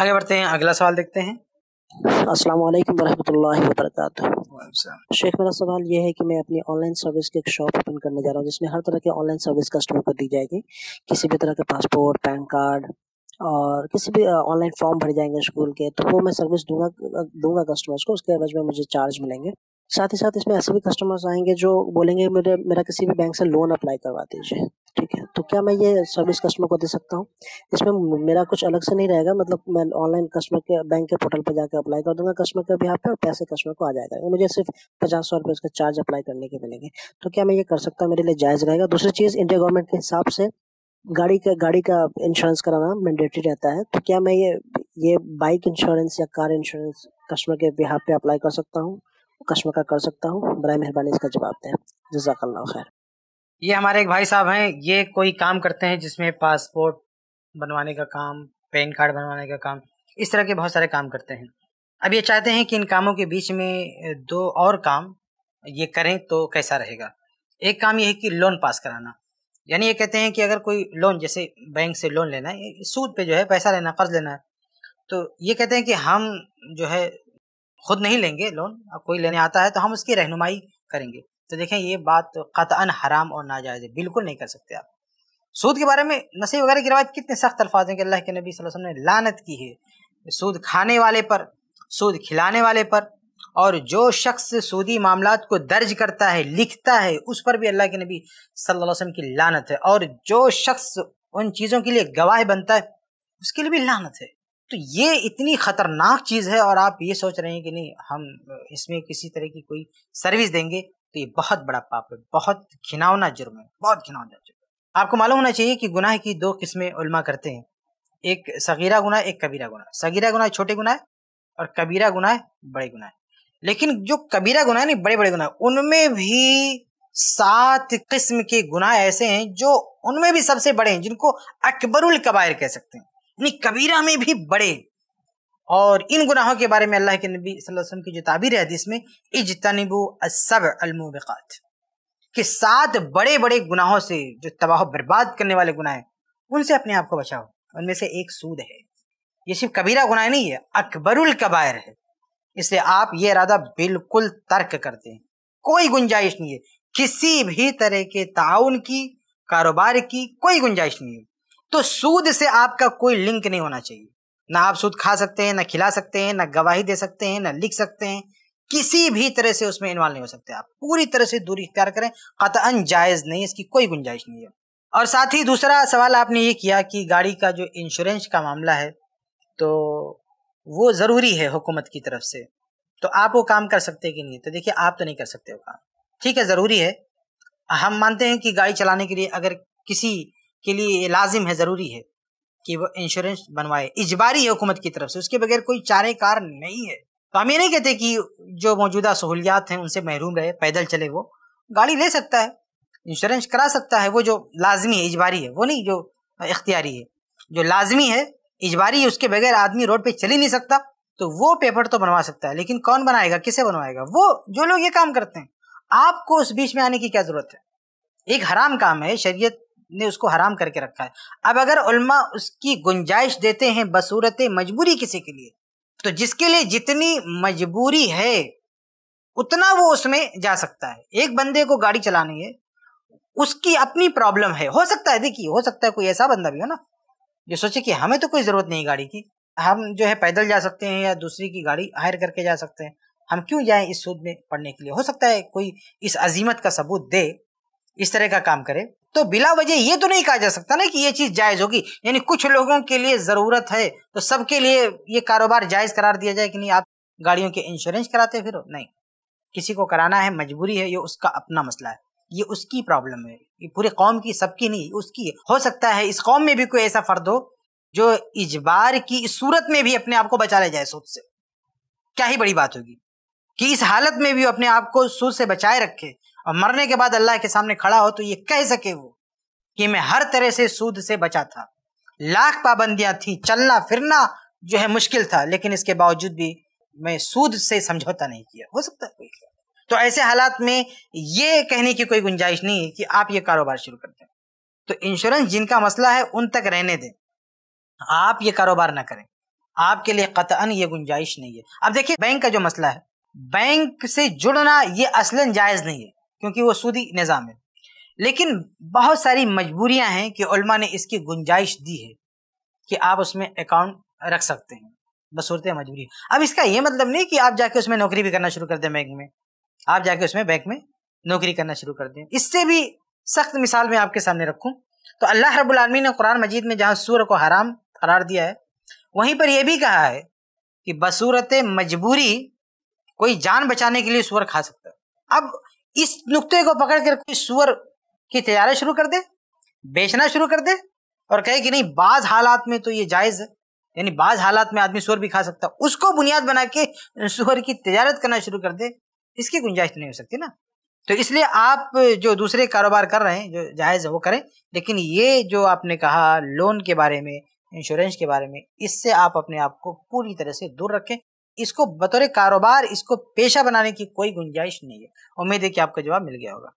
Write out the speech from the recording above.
आगे बढ़ते हैं अगला सवाल देखते हैं अस्सलाम वालेकुम वरहमतुल्लाहि वबरकातुहू शेख मेरा सवाल यह है कि मैं अपनी ऑनलाइन सर्विस की एक शॉप ओपन करने जा रहा हूँ जिसमें हर तरह की ऑनलाइन सर्विस कस्टमर को दी जाएगी किसी भी तरह के पासपोर्ट पैन कार्ड और किसी भी ऑनलाइन फॉर्म भरे जाएंगे स्कूल के तो वो मैं सर्विस दूंगा दूंगा कस्टमर्स को उसके एवज में मुझे चार्ज मिलेंगे साथ ही साथ इसमें ऐसे भी कस्टमर्स आएंगे जो बोलेंगे मेरे मेरा किसी भी बैंक से लोन अप्लाई करवा दीजिए ठीक है तो क्या मैं ये सर्विस कस्टमर को दे सकता हूँ इसमें मेरा कुछ अलग से नहीं रहेगा मतलब मैं ऑनलाइन कस्टमर के बैंक के पोर्टल पर जाकर अप्लाई कर दूंगा कस्टमर के बिहार पे और पैसे कस्टमर को आ जाएगा मुझे सिर्फ पचास सौ रुपये उसका चार्ज अप्लाई करने के मिलेंगे तो क्या मैं ये कर सकता हूँ मेरे लिए जायज़ रहेगा दूसरी चीज़ इंडिया गवर्नमेंट के हिसाब से गाड़ी का गाड़ी का इंश्योरेंस कराना मैंडेटरी रहता है तो क्या मैं ये ये बाइक इंश्योरेंस या कार इंश्योरेंस कस्टमर के बिहार पे अप्लाई कर सकता हूँ कस्टमर का कर सकता हूँ बर मेहरबानी इसका जवाब दें जजाकल्ला खैर ये हमारे एक भाई साहब हैं ये कोई काम करते हैं जिसमें पासपोर्ट बनवाने का काम पैन कार्ड बनवाने का काम इस तरह के बहुत सारे काम करते हैं अब ये चाहते हैं कि इन कामों के बीच में दो और काम ये करें तो कैसा रहेगा एक काम ये है कि लोन पास कराना यानी ये कहते हैं कि अगर कोई लोन जैसे बैंक से लोन लेना है सूद पे जो है पैसा लेना कर्ज लेना है तो ये कहते हैं कि हम जो है खुद नहीं लेंगे लोन अब कोई लेने आता है तो हम उसकी रहनुमाई करेंगे तो देखें ये बात तो कतअन हराम और नाजायज़ है बिल्कुल नहीं कर सकते आप सूद के बारे में नशे वगैरह की रवायत कितने सख्त अल्फाज हैं कि अल्लाह के नबी वसल्लम ने लानत की है सूद खाने वाले पर सूद खिलाने वाले पर और जो शख्स सूदी मामला को दर्ज करता है लिखता है उस पर भी अल्लाह के नबी सल्लल्लाहु अलैहि वसल्लम की लानत है और जो शख्स उन चीज़ों के लिए गवाह बनता है उसके लिए भी लानत है तो ये इतनी ख़तरनाक चीज़ है और आप ये सोच रहे हैं कि नहीं हम इसमें किसी तरह की कोई सर्विस देंगे तो ये बहुत बड़ा पाप है बहुत घिनावना जुर्म है बहुत घिनावना जुर्म आपको मालूम होना चाहिए कि गुनाह की दो किस्में उलमा करते हैं एक सगीरा गुनाह एक कबीरा गुनाह सगीरा गुनाह छोटे गुनाह और कबीरा गुनाह बड़े गुनाह लेकिन जो कबीरा गुनाह नहीं बड़े बड़े गुनाह उनमें भी सात किस्म के गुनाह ऐसे हैं जो उनमें भी सबसे बड़े हैं जिनको अकबरुल कबायर कह सकते हैं यानी कबीरा में भी बड़े और इन गुनाहों के बारे में अल्लाह के नबी वसल्लम की जो ताबीर है इसमें इजतनबू असब अलमोबात कि सात बड़े बड़े गुनाहों से जो तबाह बर्बाद करने वाले गुनाह हैं उनसे अपने आप को बचाओ उनमें से एक सूद है ये सिर्फ कबीरा गुनाह नहीं है अकबरुल कबायर है इसलिए आप ये इरादा बिल्कुल तर्क करते हैं कोई गुंजाइश नहीं है किसी भी तरह के ताउन की कारोबार की कोई गुंजाइश नहीं है तो सूद से आपका कोई लिंक नहीं होना चाहिए ना आप सूद खा सकते हैं ना खिला सकते हैं ना गवाही दे सकते हैं ना लिख सकते हैं किसी भी तरह से उसमें इन्वॉल्व नहीं हो सकते आप पूरी तरह से दूरी इख्तियार करें कतअन जायज़ नहीं इसकी कोई गुंजाइश नहीं है और साथ ही दूसरा सवाल आपने ये किया कि गाड़ी का जो इंश्योरेंस का मामला है तो वो ज़रूरी है हुकूमत की तरफ से तो आप वो काम कर सकते कि नहीं तो देखिए आप तो नहीं कर सकते वो काम ठीक है ज़रूरी है हम मानते हैं कि गाड़ी चलाने के लिए अगर किसी के लिए लाजिम है ज़रूरी है कि वो इंश्योरेंस बनवाए इजबारी हुकूमत की तरफ से उसके बगैर कोई चारे कार नहीं है तो हम ये नहीं कहते कि जो मौजूदा सहूलियात हैं उनसे महरूम रहे पैदल चले वो गाड़ी ले सकता है इंश्योरेंस करा सकता है वो जो लाजमी है इजबारी है वो नहीं जो इख्तियारी है जो लाजमी है इजबारी है उसके बगैर आदमी रोड पे चल ही नहीं सकता तो वो पेपर तो बनवा सकता है लेकिन कौन बनाएगा किसे बनवाएगा वो जो लोग ये काम करते हैं आपको उस बीच में आने की क्या ज़रूरत है एक हराम काम है शरीयत ने उसको हराम करके रखा है अब अगर उल्मा उसकी गुंजाइश देते हैं बसूरत मजबूरी किसी के लिए तो जिसके लिए जितनी मजबूरी है उतना वो उसमें जा सकता है एक बंदे को गाड़ी चलानी है उसकी अपनी प्रॉब्लम है हो सकता है देखिए हो सकता है कोई ऐसा बंदा भी हो ना जो सोचे कि हमें तो कोई ज़रूरत नहीं गाड़ी की हम जो है पैदल जा सकते हैं या दूसरी की गाड़ी हायर करके जा सकते हैं हम क्यों जाएं इस सूद में पढ़ने के लिए हो सकता है कोई इस अजीमत का सबूत दे इस तरह का काम करे तो बिला वजह ये तो नहीं कहा जा सकता ना कि ये चीज़ जायज़ होगी यानी कुछ लोगों के लिए ज़रूरत है तो सबके लिए ये कारोबार जायज़ करार दिया जाए कि नहीं आप गाड़ियों के इंश्योरेंस कराते फिर नहीं किसी को कराना है मजबूरी है ये उसका अपना मसला है ये उसकी प्रॉब्लम है ये पूरे कौम की सबकी नहीं उसकी हो सकता है इस कौम में भी कोई ऐसा फर्द हो जो इजबार की इस सूरत में भी अपने आप को बचा ले जाए सूद से क्या ही बड़ी बात होगी कि इस हालत में भी अपने आप को सूद से बचाए रखे और मरने के बाद अल्लाह के सामने खड़ा हो तो ये कह सके वो कि मैं हर तरह से सूद से बचा था लाख पाबंदियां थी चलना फिरना जो है मुश्किल था लेकिन इसके बावजूद भी मैं सूद से समझौता नहीं किया हो सकता है कोई तो ऐसे हालात में ये कहने की कोई गुंजाइश नहीं है कि आप ये कारोबार शुरू कर दें तो इंश्योरेंस जिनका मसला है उन तक रहने दें आप ये कारोबार ना करें आपके लिए कतअन ये गुंजाइश नहीं है अब देखिए बैंक का जो मसला है बैंक से जुड़ना ये असलन जायज़ नहीं है क्योंकि वो सूदी निज़ाम है लेकिन बहुत सारी मजबूरियां हैं कि उलमा ने इसकी गुंजाइश दी है कि आप उसमें अकाउंट रख सकते हैं बसूरत मजबूरी अब इसका ये मतलब नहीं कि आप जाके उसमें नौकरी भी करना शुरू कर दें बैंक में आप जाके उसमें बैंक में नौकरी करना शुरू कर दें इससे भी सख्त मिसाल मैं आपके सामने रखूँ तो अल्लाह रबालमी ने कुरान मजीद में जहाँ सूर को हराम करार दिया है वहीं पर यह भी कहा है कि बसूरत मजबूरी कोई जान बचाने के लिए सूर खा सकता है अब इस नुकते को पकड़ कर कोई सुअर की तजारत शुरू कर दे बेचना शुरू कर दे और कहे कि नहीं बाज हालात में तो ये जायज़ है यानी बाज हालात में आदमी सुअर भी खा सकता है उसको बुनियाद बना के सुअर की तजारत करना शुरू कर दे इसकी गुंजाइश नहीं हो सकती ना तो इसलिए आप जो दूसरे कारोबार कर रहे हैं जो जायज़ है वो करें लेकिन ये जो आपने कहा लोन के बारे में इंश्योरेंस के बारे में इससे आप अपने आप को पूरी तरह से दूर रखें इसको बतौर कारोबार इसको पेशा बनाने की कोई गुंजाइश नहीं है उम्मीद है कि आपका जवाब मिल गया होगा